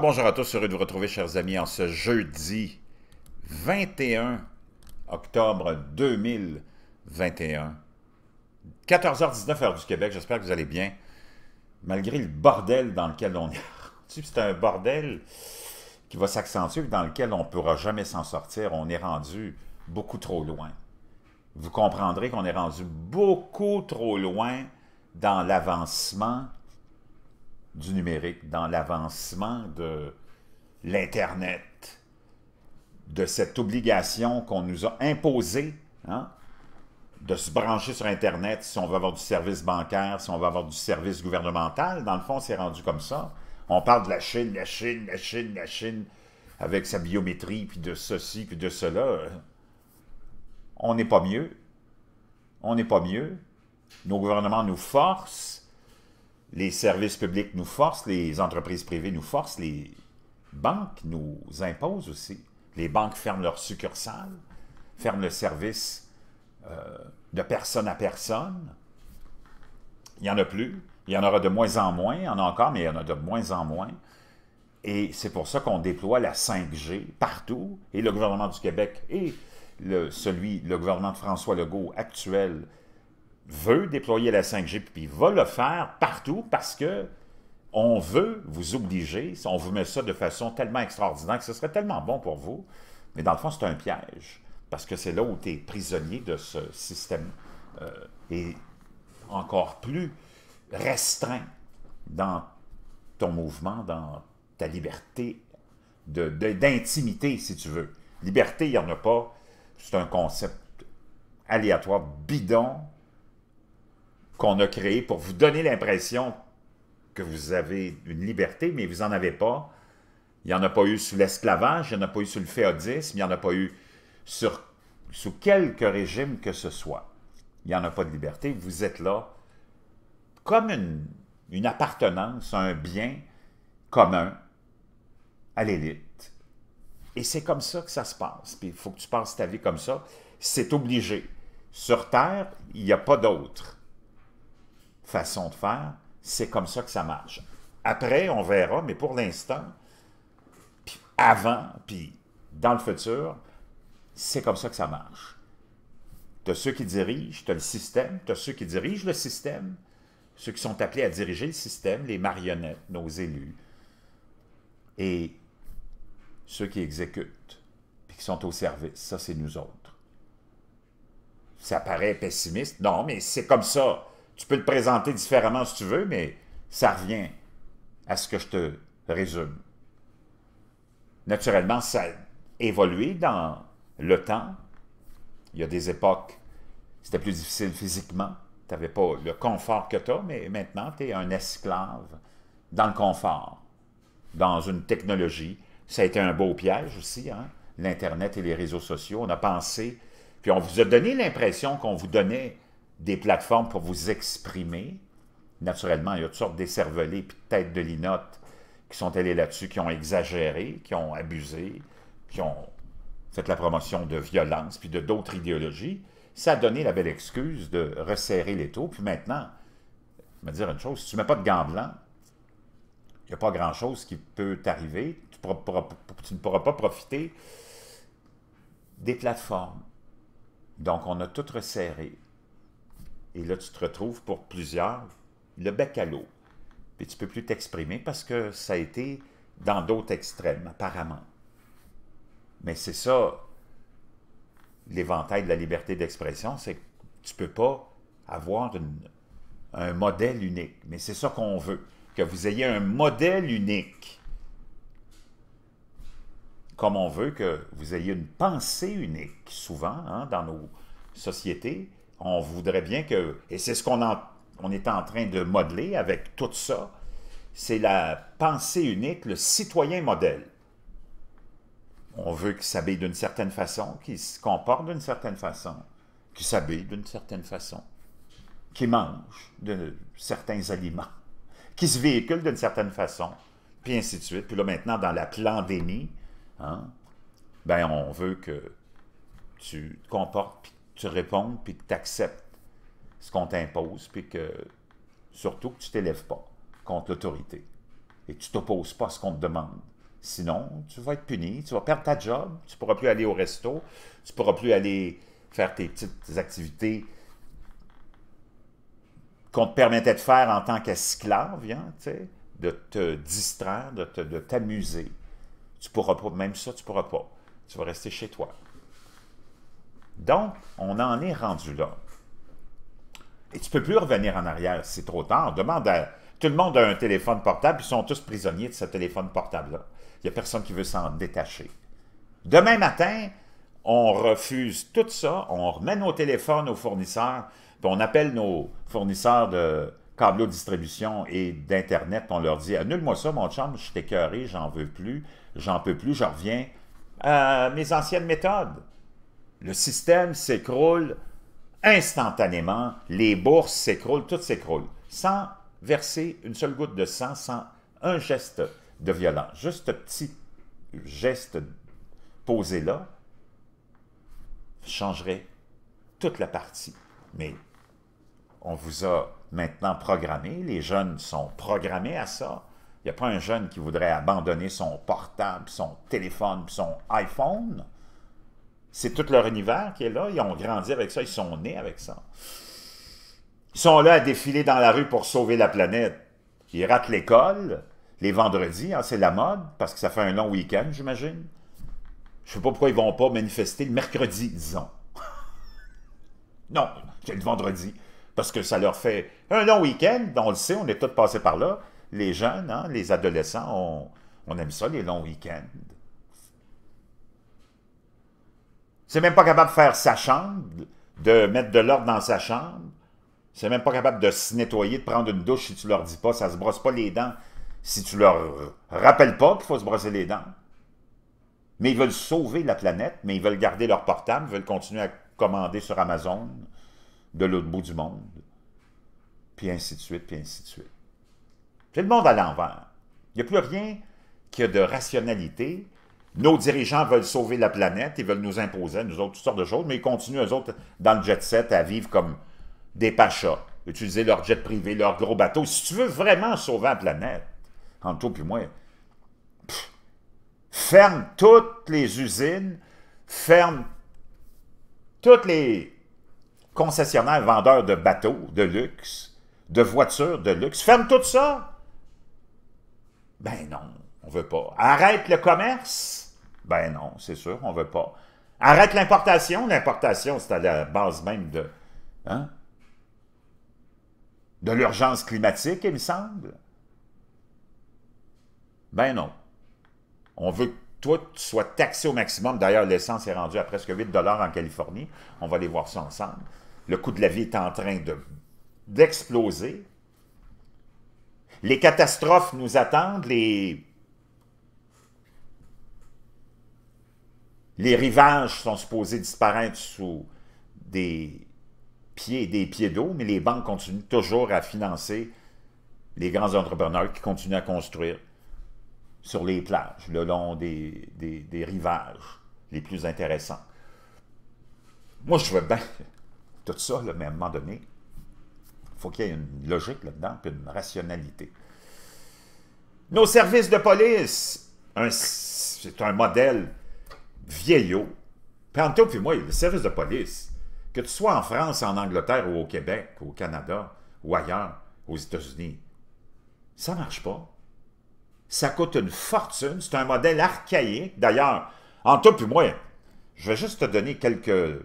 bonjour à tous, heureux de vous retrouver, chers amis, en ce jeudi 21 octobre 2021, 14h19 heure du Québec. J'espère que vous allez bien, malgré le bordel dans lequel on est. C'est un bordel qui va s'accentuer, dans lequel on ne pourra jamais s'en sortir. On est rendu beaucoup trop loin. Vous comprendrez qu'on est rendu beaucoup trop loin dans l'avancement du numérique, dans l'avancement de l'Internet, de cette obligation qu'on nous a imposée hein, de se brancher sur Internet si on veut avoir du service bancaire, si on veut avoir du service gouvernemental. Dans le fond, c'est rendu comme ça. On parle de la Chine, la Chine, la Chine, la Chine, avec sa biométrie, puis de ceci, puis de cela. On n'est pas mieux. On n'est pas mieux. Nos gouvernements nous forcent les services publics nous forcent, les entreprises privées nous forcent, les banques nous imposent aussi. Les banques ferment leurs succursales, ferment le service euh, de personne à personne. Il n'y en a plus. Il y en aura de moins en moins. Il y en a encore, mais il y en a de moins en moins. Et c'est pour ça qu'on déploie la 5G partout. Et le gouvernement du Québec et le, celui, le gouvernement de François Legault actuel veut déployer la 5G, puis va le faire partout parce que on veut vous obliger, on vous met ça de façon tellement extraordinaire que ce serait tellement bon pour vous, mais dans le fond, c'est un piège, parce que c'est là où tu es prisonnier de ce système euh, et encore plus restreint dans ton mouvement, dans ta liberté d'intimité, de, d'intimité si tu veux. Liberté, il n'y en a pas. C'est un concept aléatoire, bidon, qu'on a créé pour vous donner l'impression que vous avez une liberté, mais vous n'en avez pas. Il n'y en a pas eu sous l'esclavage, il n'y en a pas eu sous le féodisme, il n'y en a pas eu sous quelque régime que ce soit. Il n'y en a pas de liberté. Vous êtes là comme une, une appartenance à un bien commun, à l'élite. Et c'est comme ça que ça se passe. il faut que tu passes ta vie comme ça. C'est obligé. Sur Terre, il n'y a pas d'autre façon de faire, c'est comme ça que ça marche. Après, on verra, mais pour l'instant, puis avant, puis dans le futur, c'est comme ça que ça marche. Tu as ceux qui dirigent, tu as le système, tu as ceux qui dirigent le système, ceux qui sont appelés à diriger le système, les marionnettes, nos élus, et ceux qui exécutent, puis qui sont au service. Ça, c'est nous autres. Ça paraît pessimiste. Non, mais c'est comme ça. Tu peux le présenter différemment si tu veux, mais ça revient à ce que je te résume. Naturellement, ça a évolué dans le temps. Il y a des époques, c'était plus difficile physiquement. Tu n'avais pas le confort que tu as, mais maintenant, tu es un esclave dans le confort, dans une technologie. Ça a été un beau piège aussi, hein? l'Internet et les réseaux sociaux. On a pensé, puis on vous a donné l'impression qu'on vous donnait des plateformes pour vous exprimer. Naturellement, il y a toutes sortes d'écervelés et de têtes de linotte qui sont allés là-dessus, qui ont exagéré, qui ont abusé, qui ont fait la promotion de violence puis de d'autres idéologies. Ça a donné la belle excuse de resserrer les taux. Puis maintenant, je vais dire une chose, si tu ne mets pas de gants blancs, il n'y a pas grand-chose qui peut t'arriver. Tu, tu ne pourras pas profiter des plateformes. Donc, on a tout resserré. Et là, tu te retrouves pour plusieurs le bec à l'eau. Puis tu peux plus t'exprimer parce que ça a été dans d'autres extrêmes, apparemment. Mais c'est ça, l'éventail de la liberté d'expression, c'est que tu ne peux pas avoir un modèle unique. Mais c'est ça qu'on veut, que vous ayez un modèle unique. Comme on veut que vous ayez une pensée unique, souvent, hein, dans nos sociétés, on voudrait bien que, et c'est ce qu'on est en train de modeler avec tout ça, c'est la pensée unique, le citoyen modèle. On veut qu'il s'habille d'une certaine façon, qu'il se comporte d'une certaine façon, qu'il s'habille d'une certaine façon, qu'il mange de certains aliments, qu'il se véhicule d'une certaine façon, puis ainsi de suite. Puis là, maintenant, dans la pandémie, hein, ben on veut que tu te comportes, tu réponds puis que tu acceptes ce qu'on t'impose, puis que surtout que tu ne t'élèves pas contre l'autorité et que tu ne t'opposes pas à ce qu'on te demande. Sinon, tu vas être puni, tu vas perdre ta job, tu ne pourras plus aller au resto, tu ne pourras plus aller faire tes petites activités qu'on te permettait de faire en tant qu'esclave, hein, de te distraire, de t'amuser. Tu pourras pas, même ça, tu ne pourras pas. Tu vas rester chez toi. Donc, on en est rendu là. Et tu ne peux plus revenir en arrière, c'est trop tard. Demande à... Tout le monde a un téléphone portable, ils sont tous prisonniers de ce téléphone portable-là. Il n'y a personne qui veut s'en détacher. Demain matin, on refuse tout ça, on remet nos téléphones aux fournisseurs, puis on appelle nos fournisseurs de câbles de distribution et d'Internet, on leur dit « Annule-moi ça, mon chambre, je suis j'en veux plus, j'en peux plus, je reviens à euh, mes anciennes méthodes. » Le système s'écroule instantanément, les bourses s'écroulent, toutes s'écroulent sans verser une seule goutte de sang, sans un geste de violence. Juste un petit geste posé là changerait toute la partie. Mais on vous a maintenant programmé, les jeunes sont programmés à ça. Il n'y a pas un jeune qui voudrait abandonner son portable, son téléphone, son iPhone. C'est tout leur univers qui est là. Ils ont grandi avec ça. Ils sont nés avec ça. Ils sont là à défiler dans la rue pour sauver la planète. Ils ratent l'école les vendredis. Hein, c'est la mode parce que ça fait un long week-end, j'imagine. Je ne sais pas pourquoi ils ne vont pas manifester le mercredi, disons. non, c'est le vendredi. Parce que ça leur fait un long week-end. On le sait, on est tous passés par là. Les jeunes, hein, les adolescents, on aime ça, les longs week-ends. C'est même pas capable de faire sa chambre, de mettre de l'ordre dans sa chambre. C'est même pas capable de se nettoyer, de prendre une douche si tu leur dis pas. Ça se brosse pas les dents si tu leur rappelles pas qu'il faut se brosser les dents. Mais ils veulent sauver la planète, mais ils veulent garder leur portable, ils veulent continuer à commander sur Amazon de l'autre bout du monde. Puis ainsi de suite, puis ainsi de suite. C'est le monde à l'envers. Il n'y a plus rien qui a de rationalité, nos dirigeants veulent sauver la planète, ils veulent nous imposer, nous autres, toutes sortes de choses, mais ils continuent, eux autres, dans le jet set, à vivre comme des pachas, utiliser leur jet privés, leur gros bateau. Si tu veux vraiment sauver la planète, en tout et moi, ferme toutes les usines, ferme toutes les concessionnaires vendeurs de bateaux de luxe, de voitures de luxe, ferme tout ça. Ben non, on ne veut pas. Arrête le commerce. Ben non, c'est sûr, on ne veut pas. Arrête l'importation. L'importation, c'est à la base même de... Hein? De l'urgence climatique, il me semble. Ben non. On veut que tout soit taxé au maximum. D'ailleurs, l'essence est rendue à presque 8 en Californie. On va aller voir ça ensemble. Le coût de la vie est en train d'exploser. les catastrophes nous attendent, les Les rivages sont supposés disparaître sous des pieds d'eau, mais les banques continuent toujours à financer les grands entrepreneurs qui continuent à construire sur les plages, le long des, des, rivages les plus intéressants. Moi, je veux bien tout ça, mais à un moment donné, il faut qu'il y ait une logique là-dedans, puis une rationalité. Nos services de police, c'est un modèle vieillot. toi puis moi, le service de police, que tu sois en France, en Angleterre ou au Québec, au Canada, ou ailleurs, aux États-Unis, ça ne marche pas. Ça coûte une fortune, c'est un modèle archaïque. D'ailleurs, en toi puis moi, je vais juste te donner quelques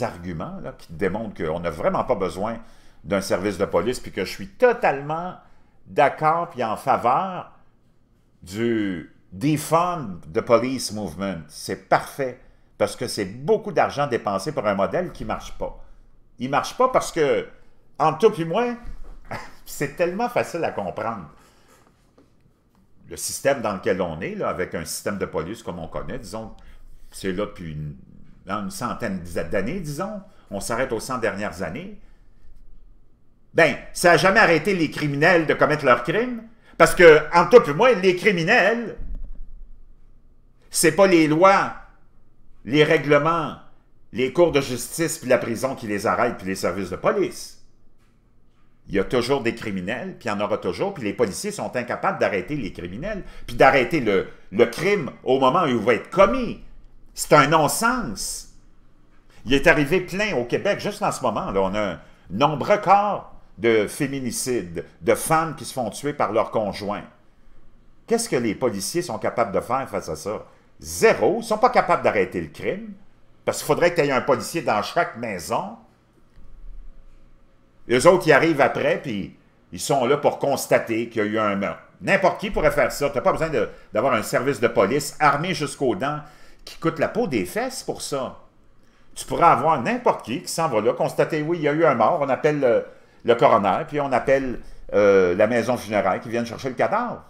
arguments qui te démontrent qu'on n'a vraiment pas besoin d'un service de police, puis que je suis totalement d'accord puis en faveur du Defund the police movement, c'est parfait parce que c'est beaucoup d'argent dépensé pour un modèle qui ne marche pas. Il ne marche pas parce que, en tout et moi, c'est tellement facile à comprendre. Le système dans lequel on est, là, avec un système de police comme on connaît, disons, c'est là depuis une, une centaine d'années, disons, on s'arrête aux 100 dernières années, ben, ça n'a jamais arrêté les criminels de commettre leurs crimes, parce que, entre tout et moi, les criminels, n'est pas les lois, les règlements, les cours de justice, puis la prison qui les arrêtent, puis les services de police. Il y a toujours des criminels, puis il y en aura toujours, puis les policiers sont incapables d'arrêter les criminels, puis d'arrêter le, le, crime au moment où il va être commis. C'est un non-sens. Il est arrivé plein au Québec, juste en ce moment, là, on a un nombre record de féminicides, de femmes qui se font tuer par leurs conjoints. Qu'est-ce que les policiers sont capables de faire face à ça? Zéro. Ils sont pas capables d'arrêter le crime. Parce qu'il faudrait qu'il y ait un policier dans chaque maison. Les autres, ils arrivent après, puis ils sont là pour constater qu'il y a eu un mort. N'importe qui pourrait faire ça. Tu n'as pas besoin d'avoir un service de police armé jusqu'aux dents qui coûte la peau des fesses pour ça. Tu pourrais avoir n'importe qui qui s'en va là, constater, oui, il y a eu un mort, on appelle le, coroner, puis on appelle euh, la maison funéraire qui vient chercher le cadavre.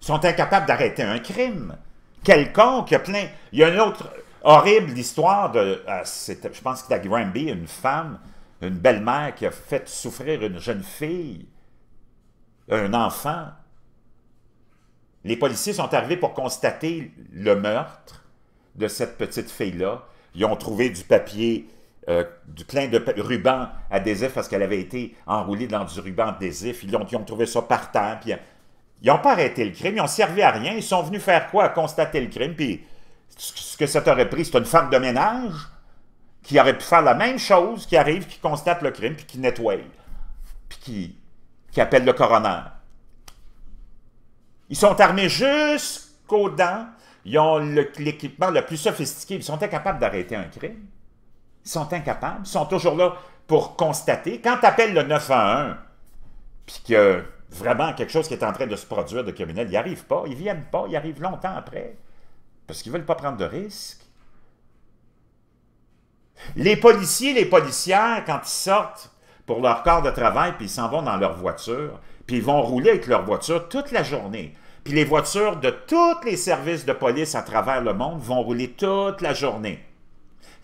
sont incapables d'arrêter un crime. Quelconque, il y a plein... Il y a une autre horrible histoire de... Euh, je pense que c'était Granby, une femme, une belle-mère qui a fait souffrir une jeune fille, un enfant. Les policiers sont arrivés pour constater le meurtre de cette petite fille-là. Ils ont trouvé du papier, euh, du plein de rubans adhésif parce qu'elle avait été enroulée dans du ruban adhésif. Ils ont, ils ont trouvé ça par terre, puis ils n'ont pas arrêté le crime, ils n'ont servi à rien. Ils sont venus faire quoi? Constater le crime, puis ce que ça t'aurait pris, c'est une femme de ménage qui aurait pu faire la même chose, qui arrive, qui constate le crime, puis qui nettoie, puis qui, qui appelle le coroner. Ils sont armés jusqu'aux dents, ils ont l'équipement le, le plus sophistiqué, ils sont incapables d'arrêter un crime. Ils sont incapables, ils sont toujours là pour constater. Quand tu appelles le 911, puis que vraiment quelque chose qui est en train de se produire de criminel. Ils n'y arrivent pas, ils viennent pas, ils arrivent longtemps après, parce qu'ils ne veulent pas prendre de risques. Les policiers, les policières, quand ils sortent pour leur corps de travail, puis ils s'en vont dans leur voiture, puis ils vont rouler avec leur voiture toute la journée. Puis les voitures de tous les services de police à travers le monde vont rouler toute la journée.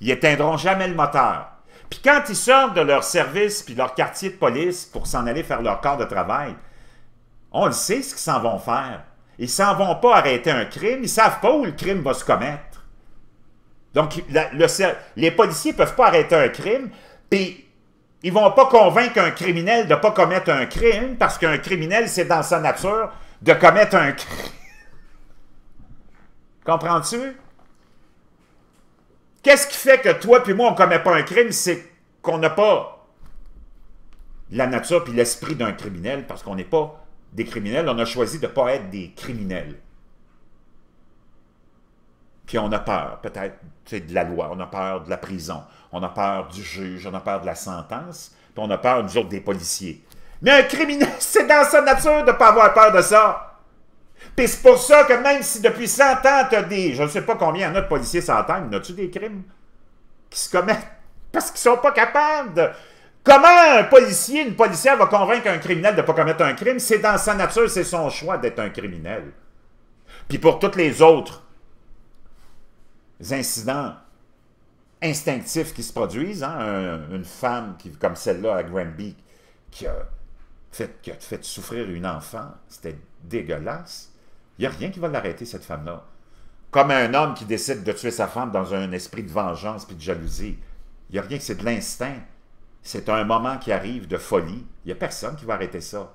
Ils éteindront jamais le moteur. Puis quand ils sortent de leur service puis leur quartier de police pour s'en aller faire leur corps de travail, on le sait ce qu'ils s'en vont faire. Ils s'en vont pas arrêter un crime, ils savent pas où le crime va se commettre. Donc, les policiers peuvent pas arrêter un crime, et ils vont pas convaincre un criminel de pas commettre un crime, parce qu'un criminel, c'est dans sa nature de commettre un crime. Comprends-tu? Qu'est-ce qui fait que toi puis moi, on commet pas un crime, c'est qu'on n'a pas la nature puis l'esprit d'un criminel, parce qu'on n'est pas des criminels, on a choisi de ne pas être des criminels. Puis on a peur, peut-être, de la loi, on a peur de la prison, on a peur du juge, on a peur de la sentence, puis on a peur, nous autres, des policiers. Mais un criminel, c'est dans sa nature de ne pas avoir peur de ça. Puis c'est pour ça que même si depuis 100 ans, tu as des... Je ne sais pas combien il y en a de policiers as-tu des crimes qui se commettent parce qu'ils ne sont pas capables de Comment un policier, une policière va convaincre un criminel de ne pas commettre un crime? C'est dans sa nature, c'est son choix d'être un criminel. Puis pour toutes les autres incidents instinctifs qui se produisent, hein, une femme qui, comme celle-là à Granby qui a, fait, qui a fait souffrir une enfant, c'était dégueulasse. Il n'y a rien qui va l'arrêter, cette femme-là. Comme un homme qui décide de tuer sa femme dans un esprit de vengeance puis de jalousie. Il n'y a rien que c'est de l'instinct. C'est un moment qui arrive de folie. Il n'y a personne qui va arrêter ça.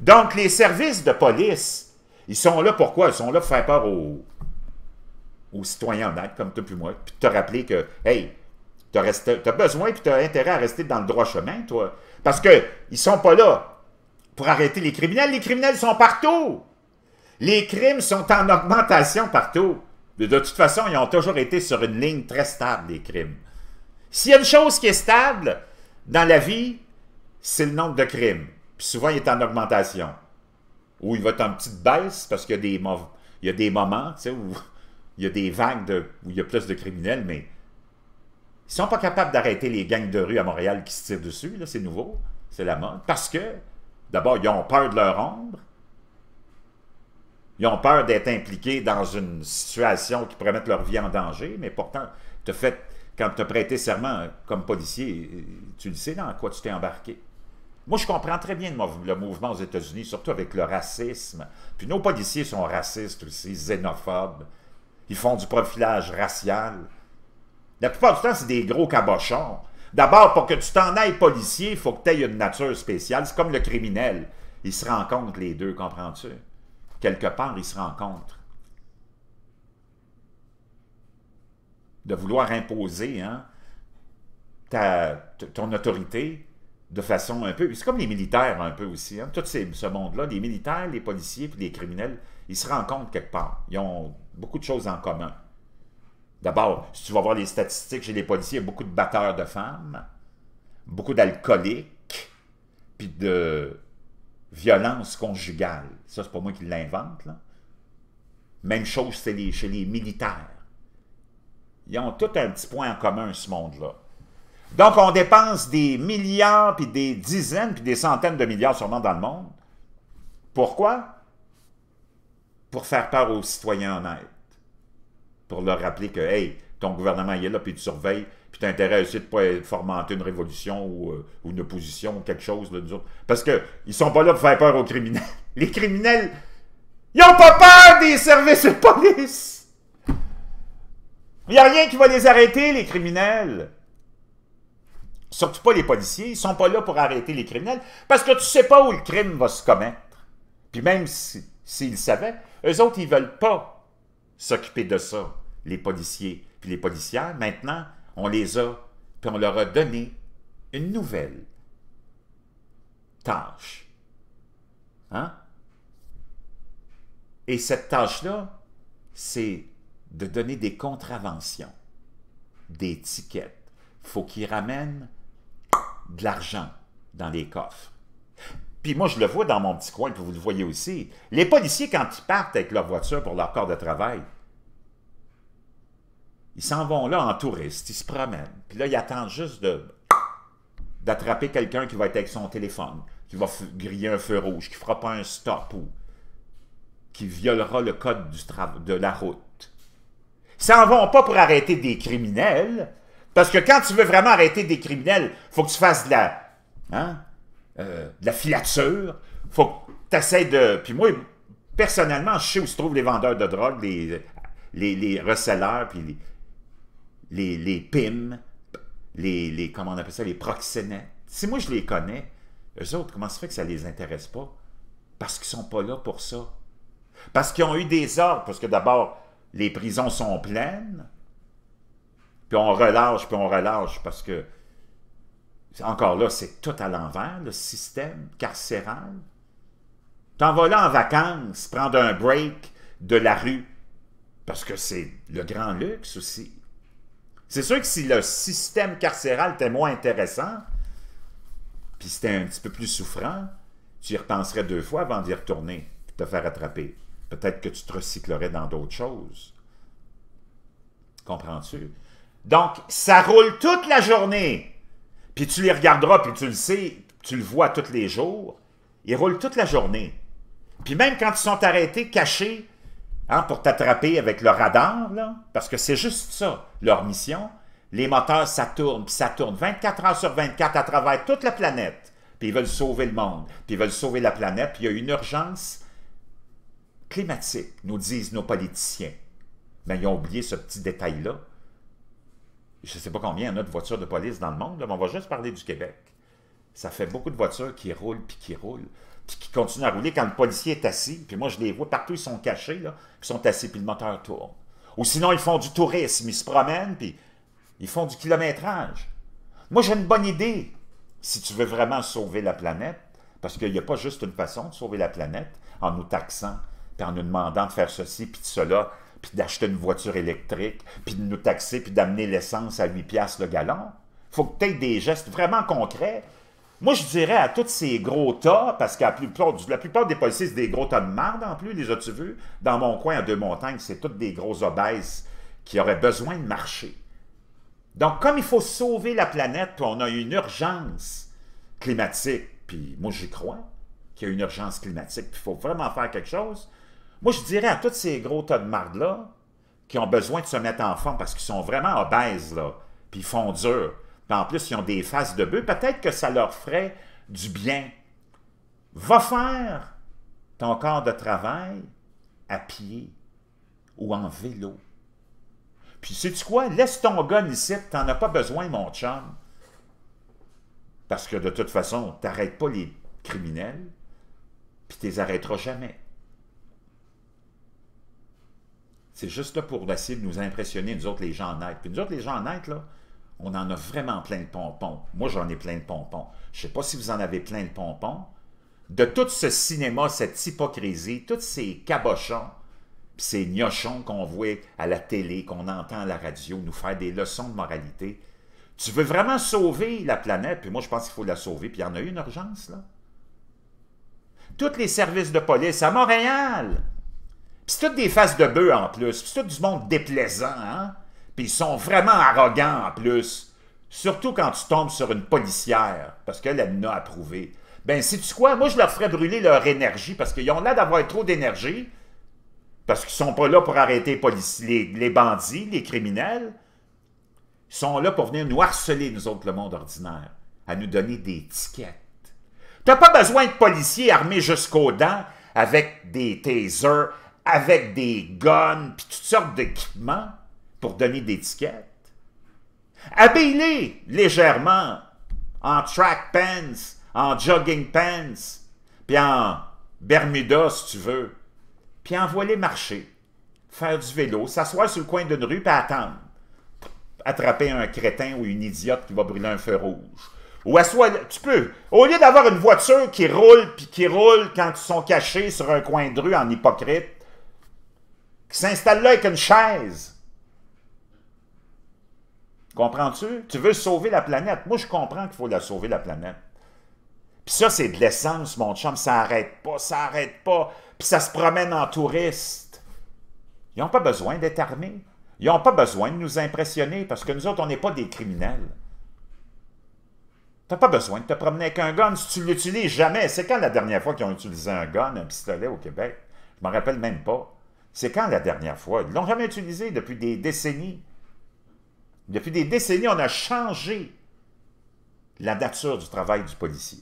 Donc, les services de police, ils sont là pourquoi? Ils sont là pour faire peur aux, aux citoyens honnêtes, comme toi puis moi, puis te rappeler que, hey, tu as, besoin et tu as intérêt à rester dans le droit chemin, toi. Parce qu'ils ne sont pas là pour arrêter les criminels. Les criminels sont partout. Les crimes sont en augmentation partout. De, de toute façon, ils ont toujours été sur une ligne très stable, les crimes. S'il y a une chose qui est stable, dans la vie, c'est le nombre de crimes. souvent, il est en augmentation. Ou il va être en petite baisse parce qu'il y a des, moments où il y a des vagues où il y a plus de criminels, mais ils ne sont pas capables d'arrêter les gangs de rue à Montréal qui se tirent dessus. Là, c'est nouveau. C'est la mode. Parce que, d'abord, ils ont peur de leur ombre. Ils ont peur d'être impliqués dans une situation qui pourrait mettre leur vie en danger, mais pourtant, tu as fait quand tu as prêté serment euh, comme policier, euh, tu le sais dans quoi tu t'es embarqué. Moi, je comprends très bien le mouvement aux États-Unis, surtout avec le racisme. Puis nos policiers sont racistes aussi, xénophobes. Ils font du profilage racial. La plupart du temps, c'est des gros cabochons. D'abord, pour que tu t'en ailles policier, il faut que tu aies une nature spéciale. C'est comme le criminel. Ils se rencontrent, les deux, comprends-tu? Quelque part, ils se rencontrent. de vouloir imposer hein, ton autorité de façon un peu... C'est comme les militaires un peu aussi. Hein, tout ce monde-là, les militaires, les policiers puis les criminels, ils se rencontrent quelque part. Ils ont beaucoup de choses en commun. D'abord, si tu vas voir les statistiques chez les policiers, il y a beaucoup de batteurs de femmes, beaucoup d'alcooliques, puis de violence conjugale. Ça, c'est pas moi qui l'invente. Même chose chez les militaires. Ils ont tout un petit point en commun, ce monde-là. Donc, on dépense des milliards, puis des dizaines, puis des centaines de milliards sûrement dans le monde. Pourquoi? Pour faire peur aux citoyens honnêtes. Pour leur rappeler que, hey, ton gouvernement il est là, puis tu surveilles, puis tu as intérêt aussi de ne pas formenter une révolution euh, ou, une opposition ou quelque chose. Là, parce qu'ils ne sont pas là pour faire peur aux criminels. Les criminels, ils n'ont pas peur des services de police! Il n'y a rien qui va les arrêter, les criminels. Surtout pas les policiers. Ils ne sont pas là pour arrêter les criminels parce que tu ne sais pas où le crime va se commettre. Puis même s'ils si, savaient, eux autres, ils ne veulent pas s'occuper de ça, les policiers. Puis les policières, maintenant, on les a, puis on leur a donné une nouvelle tâche. Hein? Et cette tâche-là, c'est de donner des contraventions, des tickets. faut qu'ils ramènent de l'argent dans les coffres. Puis moi, je le vois dans mon petit coin, puis vous le voyez aussi. Les policiers, quand ils partent avec leur voiture pour leur corps de travail, ils s'en vont là en touriste, ils se promènent. Puis là, ils attendent juste de d'attraper quelqu'un qui va être avec son téléphone, qui va griller un feu rouge, qui fera pas un stop ou qui violera le code de la route s'en vont pas pour arrêter des criminels, parce que quand tu veux vraiment arrêter des criminels, faut que tu fasses de la, hein, euh, de la filature, faut que tu essaies de... Puis moi, personnellement, je sais où se trouvent les vendeurs de drogue, les, les, les receleurs, puis les, les, les PIM, les, comment on appelle ça, les proxénètes. Si moi je les connais, eux autres, comment ça fait que ça les intéresse pas? Parce qu'ils sont pas là pour ça. Parce qu'ils ont eu des ordres, parce que d'abord, les prisons sont pleines, puis on relâche, puis on relâche, parce que, encore là, c'est tout à l'envers, le système carcéral. T'en vas là en vacances, prendre un break de la rue, parce que c'est le grand luxe aussi. C'est sûr que si le système carcéral était moins intéressant, puis c'était un petit peu plus souffrant, tu y repenserais deux fois avant d'y retourner, puis te faire attraper. Peut-être que tu te recyclerais dans d'autres choses. Comprends-tu? Donc, ça roule toute la journée. Puis tu les regarderas, puis tu le sais, tu le vois tous les jours. Ils roulent toute la journée. Puis même quand ils sont arrêtés, cachés, hein, pour t'attraper avec leur radar, là, parce que c'est juste ça, leur mission, les moteurs, ça tourne, ça tourne 24 heures sur 24 à travers toute la planète. Puis ils veulent sauver le monde, puis ils veulent sauver la planète, puis il y a une urgence climatique, nous disent nos politiciens. Mais ben, ils ont oublié ce petit détail-là. Je ne sais pas combien il y en a de voitures de police dans le monde, mais on va juste parler du Québec. Ça fait beaucoup de voitures qui roulent, puis qui roulent, puis qui continuent à rouler quand le policier est assis. Puis moi, je les vois partout, ils sont cachés, là, puis ils sont assis, puis le moteur tourne. Ou sinon, ils font du tourisme, ils se promènent, puis ils font du kilométrage. Moi, j'ai une bonne idée. Si tu veux vraiment sauver la planète, parce qu'il n'y a pas juste une façon de sauver la planète en nous taxant en nous demandant de faire ceci, puis de cela, puis d'acheter une voiture électrique, puis de nous taxer, puis d'amener l'essence à 8 piastres le gallon. faut que tu aies des gestes vraiment concrets. Moi, je dirais à tous ces gros tas, parce que la plupart, des policiers, c'est des gros tas de marde en plus, les as-tu vu? Dans mon coin, à Deux-Montagnes, c'est toutes des gros obèses qui auraient besoin de marcher. Donc, comme il faut sauver la planète, puis on a une urgence climatique, puis moi j'y crois qu'il y a une urgence climatique, puis il faut vraiment faire quelque chose, moi, je dirais à tous ces gros tas de mardes-là qui ont besoin de se mettre en forme parce qu'ils sont vraiment obèses, là, puis ils font dur. Puis en plus, ils ont des faces de bœuf. Peut-être que ça leur ferait du bien. Va faire ton corps de travail à pied ou en vélo. Puis sais-tu quoi? Laisse ton gun ici, t'en as pas besoin, mon chum. Parce que de toute façon, t'arrêtes pas les criminels, puis les arrêteras jamais. C'est juste là pour essayer de nous impressionner, nous autres, les gens en Puis nous autres, les gens en là, on en a vraiment plein de pompons. Moi, j'en ai plein de pompons. Je ne sais pas si vous en avez plein de pompons. De tout ce cinéma, cette hypocrisie, tous ces cabochons, ces gnochons qu'on voit à la télé, qu'on entend à la radio, nous faire des leçons de moralité. Tu veux vraiment sauver la planète, puis moi, je pense qu'il faut la sauver, puis il y en a une urgence, là. Tous les services de police à Montréal, c'est toutes des faces de bœufs en plus. c'est tout du monde déplaisant, hein? Puis ils sont vraiment arrogants en plus. Surtout quand tu tombes sur une policière, parce qu'elle, elle a approuvé. Ben, si tu quoi? Moi, je leur ferais brûler leur énergie, parce qu'ils ont l'air d'avoir trop d'énergie, parce qu'ils sont pas là pour arrêter les, les bandits, les criminels. Ils sont là pour venir nous harceler, nous autres, le monde ordinaire, à nous donner des tickets. T'as pas besoin de policiers armés jusqu'aux dents avec des tasers, avec des guns, puis toutes sortes d'équipements pour donner des tickets. Habillez légèrement en track pants, en jogging pants, puis en Bermuda si tu veux, puis envoie-les marcher, faire du vélo, s'asseoir sur le coin d'une rue puis attendre, attraper un crétin ou une idiote qui va brûler un feu rouge. Ou assois, tu peux, au lieu d'avoir une voiture qui roule puis qui roule quand ils sont cachés sur un coin de rue en hypocrite, qui s'installe là avec une chaise. Comprends-tu? Tu veux sauver la planète. Moi, je comprends qu'il faut la sauver, la planète. Puis ça, c'est de l'essence, mon chum. Ça n'arrête pas, ça n'arrête pas. Puis ça se promène en touriste. Ils n'ont pas besoin d'être armés. Ils n'ont pas besoin de nous impressionner parce que nous autres, on n'est pas des criminels. n'as pas besoin de te promener avec un gun si tu l'utilises jamais. C'est quand la dernière fois qu'ils ont utilisé un gun, un pistolet au Québec? Je m'en rappelle même pas. C'est quand la dernière fois? Ils ne l'ont jamais utilisé depuis des décennies. Depuis des décennies, on a changé la nature du travail du policier.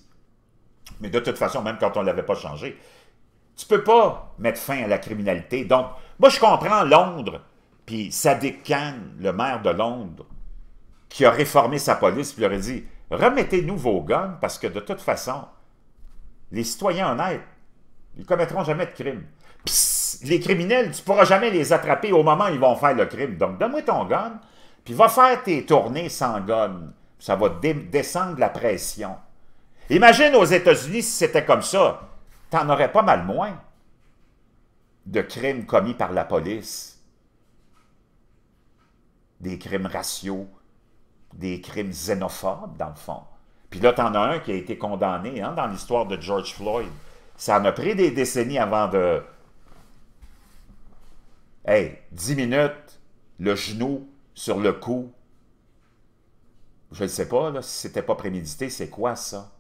Mais de toute façon, même quand on ne l'avait pas changé, tu ne peux pas mettre fin à la criminalité. Donc, moi, je comprends Londres, puis Sadiq Khan, le maire de Londres, qui a réformé sa police, puis leur a dit « Remettez-nous vos guns, parce que de toute façon, les citoyens honnêtes, ils commettront jamais de crime. » les criminels, tu ne pourras jamais les attraper au moment où ils vont faire le crime. Donc, donne-moi ton gun, puis va faire tes tournées sans gun. Ça va descendre la pression. Imagine aux États-Unis si c'était comme ça. T'en aurais pas mal moins de crimes commis par la police. Des crimes raciaux, des crimes xénophobes, dans le fond. Puis là, t'en as un qui a été condamné hein, dans l'histoire de George Floyd. Ça en a pris des décennies avant de, Hey, 10 minutes, le genou sur le cou. Je ne sais pas, là, si c'était pas prémédité, c'est quoi ça?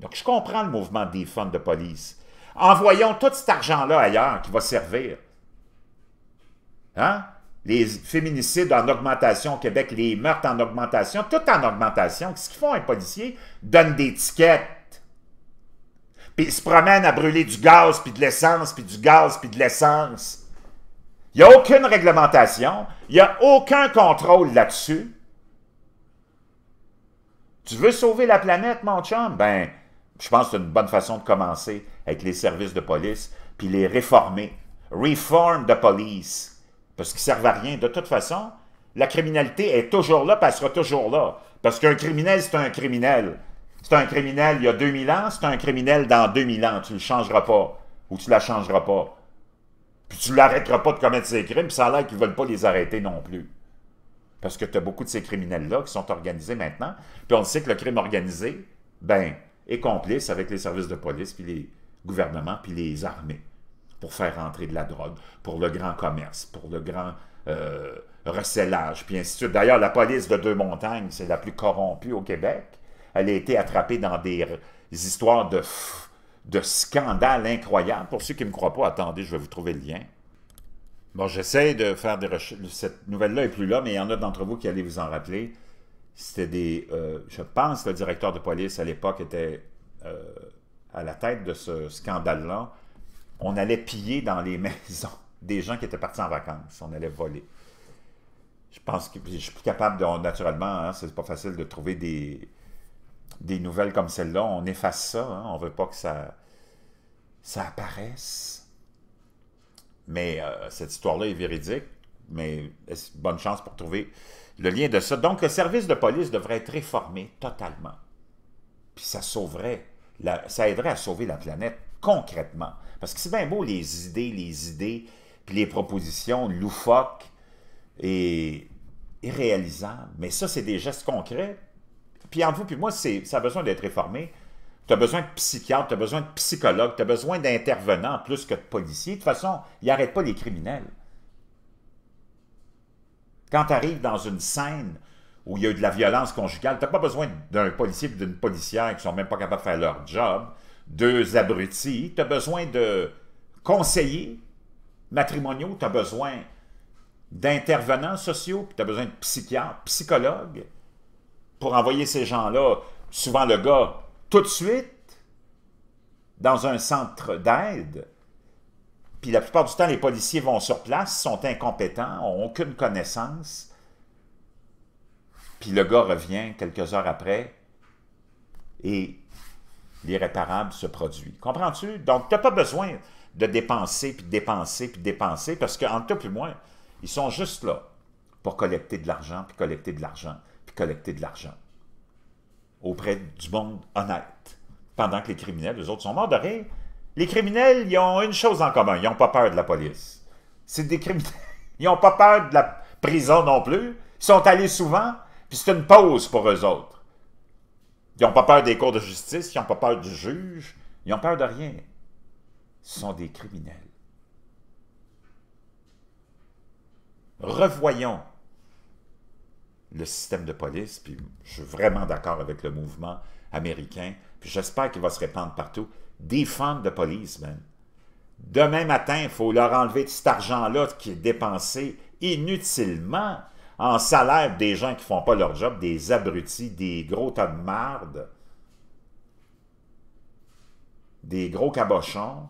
Donc, je comprends le mouvement des fonds de police. Envoyons tout cet argent-là ailleurs qui va servir. Hein? Les féminicides en augmentation au Québec, les meurtres en augmentation, tout en augmentation. ce qu'ils font, un policier? Donne des tickets ils se promènent à brûler du gaz, puis de l'essence, puis du gaz, puis de l'essence. Il n'y a aucune réglementation, il n'y a aucun contrôle là-dessus. Tu veux sauver la planète, mon chum? Ben, je pense que c'est une bonne façon de commencer avec les services de police, puis les réformer. Reform the police. Parce qu'ils ne servent à rien. De toute façon, la criminalité est toujours là, puis elle sera toujours là. Parce qu'un criminel, c'est un criminel un criminel il y a 2000 ans, c'est un criminel dans 2000 ans. Tu le changeras pas ou tu la changeras pas. Puis tu l'arrêteras pas de commettre ces crimes, puis ça a l'air qu'ils veulent pas les arrêter non plus. Parce que tu as beaucoup de ces criminels-là qui sont organisés maintenant. Puis on sait que le crime organisé, ben, est complice avec les services de police, puis les gouvernements, puis les armées pour faire entrer de la drogue, pour le grand commerce, pour le grand euh, recelage, puis ainsi de suite. D'ailleurs, la police de Deux-Montagnes, c'est la plus corrompue au Québec. Elle a été attrapée dans des, histoires de, de scandales incroyables. Pour ceux qui ne me croient pas, attendez, je vais vous trouver le lien. Bon, j'essaie de faire des recherches. Cette nouvelle-là n'est plus là, mais il y en a d'entre vous qui allez vous en rappeler. C'était des... Euh, je pense que le directeur de police à l'époque était euh, à la tête de ce scandale-là. On allait piller dans les maisons des gens qui étaient partis en vacances. On allait voler. Je pense que je suis plus capable de... Naturellement, hein, c'est pas facile de trouver des des nouvelles comme celle-là, on efface ça, hein, on ne veut pas que ça, ça apparaisse. Mais euh, cette histoire-là est véridique, mais bonne chance pour trouver le lien de ça. Donc, le service de police devrait être réformé totalement. Puis ça sauverait, ça aiderait à sauver la planète concrètement. Parce que c'est bien beau les idées, les idées, puis les propositions loufoques et irréalisables, mais ça, c'est des gestes concrets puis en vous, puis moi, ça a besoin d'être réformé. Tu as besoin de psychiatre, tu as besoin de psychologue, tu as besoin d'intervenants plus que de policiers. De toute façon, ils n'arrêtent pas les criminels. Quand tu arrives dans une scène où il y a eu de la violence conjugale, tu n'as pas besoin d'un policier et d'une policière qui ne sont même pas capables de faire leur job, deux abrutis, tu as besoin de conseillers matrimoniaux, tu as besoin d'intervenants sociaux, tu as besoin de psychiatres, psychologues pour envoyer ces gens-là, souvent le gars, tout de suite dans un centre d'aide. Puis la plupart du temps, les policiers vont sur place, sont incompétents, n'ont aucune connaissance. Puis le gars revient quelques heures après et l'irréparable se produit. Comprends-tu? Donc, tu n'as pas besoin de dépenser, puis dépenser, puis dépenser, parce qu'en tout cas, plus moins, ils sont juste là pour collecter de l'argent, puis collecter de l'argent collecter de l'argent auprès du monde honnête, pendant que les criminels, les autres, sont morts de rire. Les criminels, ils ont une chose en commun, ils n'ont pas peur de la police. C'est des criminels, ils n'ont pas peur de la prison non plus. Ils sont allés souvent, puis c'est une pause pour eux autres. Ils n'ont pas peur des cours de justice, ils n'ont pas peur du juge, ils n'ont peur de rien. Ce sont des criminels. Revoyons le système de police, puis je suis vraiment d'accord avec le mouvement américain, puis j'espère qu'il va se répandre partout. Des femmes de police, man. Demain matin, il faut leur enlever cet argent-là qui est dépensé inutilement en salaire des gens qui ne font pas leur job, des abrutis, des gros tas de marde, des gros cabochons,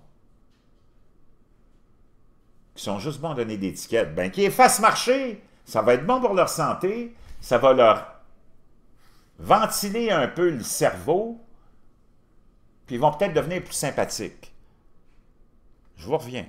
qui sont juste bons à donner des tickets, Ben, qui fassent marcher! Ça va être bon pour leur santé, ça va leur ventiler un peu le cerveau, puis ils vont peut-être devenir plus sympathiques. Je vous reviens.